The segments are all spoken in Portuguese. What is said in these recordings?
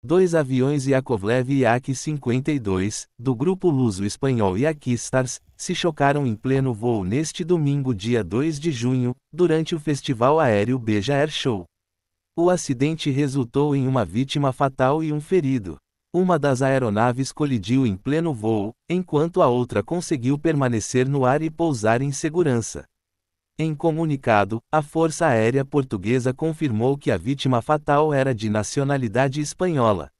Dois aviões Yakovlev e Yak-52, do grupo luso-espanhol Yakistars, se chocaram em pleno voo neste domingo, dia 2 de junho, durante o Festival Aéreo Beja Air Show. O acidente resultou em uma vítima fatal e um ferido. Uma das aeronaves colidiu em pleno voo, enquanto a outra conseguiu permanecer no ar e pousar em segurança. Em comunicado, a Força Aérea Portuguesa confirmou que a vítima fatal era de nacionalidade espanhola.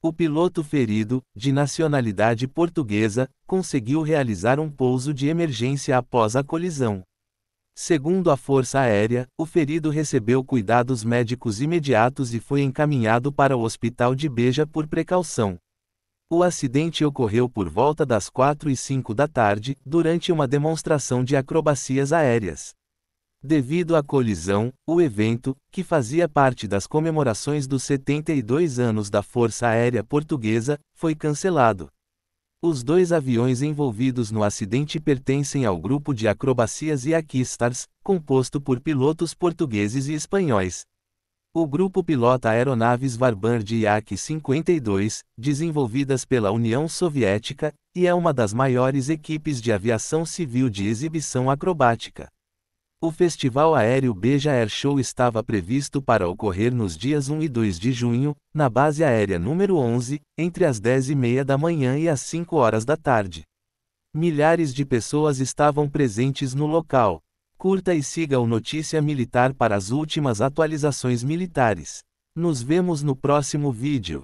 O piloto ferido, de nacionalidade portuguesa, conseguiu realizar um pouso de emergência após a colisão. Segundo a Força Aérea, o ferido recebeu cuidados médicos imediatos e foi encaminhado para o hospital de Beja por precaução. O acidente ocorreu por volta das 4 e 5 da tarde, durante uma demonstração de acrobacias aéreas. Devido à colisão, o evento, que fazia parte das comemorações dos 72 anos da Força Aérea Portuguesa, foi cancelado. Os dois aviões envolvidos no acidente pertencem ao grupo de acrobacias e Aquistars, composto por pilotos portugueses e espanhóis. O grupo pilota aeronaves Varband Yak-52, desenvolvidas pela União Soviética, e é uma das maiores equipes de aviação civil de exibição acrobática. O Festival Aéreo Beja Air Show estava previsto para ocorrer nos dias 1 e 2 de junho, na base aérea número 11, entre as 10 e meia da manhã e as 5 horas da tarde. Milhares de pessoas estavam presentes no local, Curta e siga o Notícia Militar para as últimas atualizações militares. Nos vemos no próximo vídeo.